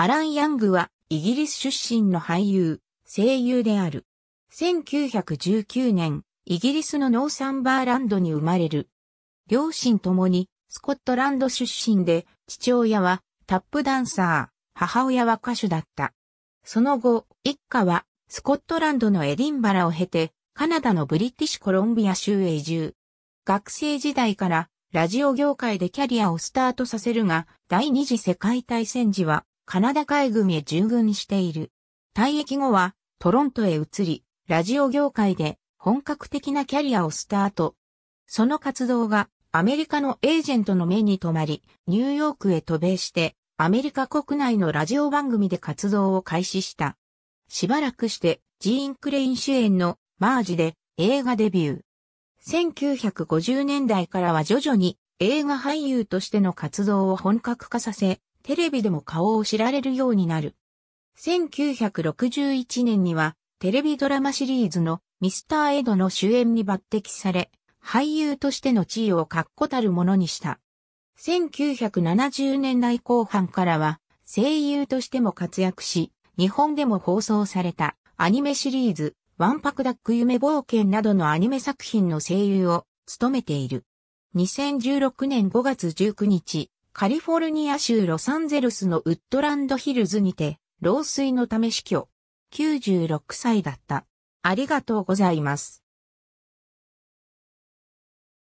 アラン・ヤングはイギリス出身の俳優、声優である。1919年、イギリスのノーサンバーランドに生まれる。両親ともにスコットランド出身で、父親はタップダンサー、母親は歌手だった。その後、一家はスコットランドのエディンバラを経て、カナダのブリティッシュコロンビア州へ移住。学生時代からラジオ業界でキャリアをスタートさせるが、第二次世界大戦時はカナダ海軍へ従軍している。退役後はトロントへ移り、ラジオ業界で本格的なキャリアをスタート。その活動がアメリカのエージェントの目に留まり、ニューヨークへ渡米して、アメリカ国内のラジオ番組で活動を開始した。しばらくして、ジーン・クレイン主演のマージで映画デビュー。1950年代からは徐々に映画俳優としての活動を本格化させ、テレビでも顔を知られるようになる。1961年には、テレビドラマシリーズのミスター・エドの主演に抜擢され、俳優としての地位を確固たるものにした。1970年代後半からは声優としても活躍し、日本でも放送されたアニメシリーズ、ワンパクダック夢冒険などのアニメ作品の声優を務めている。2016年5月19日、カリフォルニア州ロサンゼルスのウッドランドヒルズにて、老衰のため死去。96歳だった。ありがとうございます。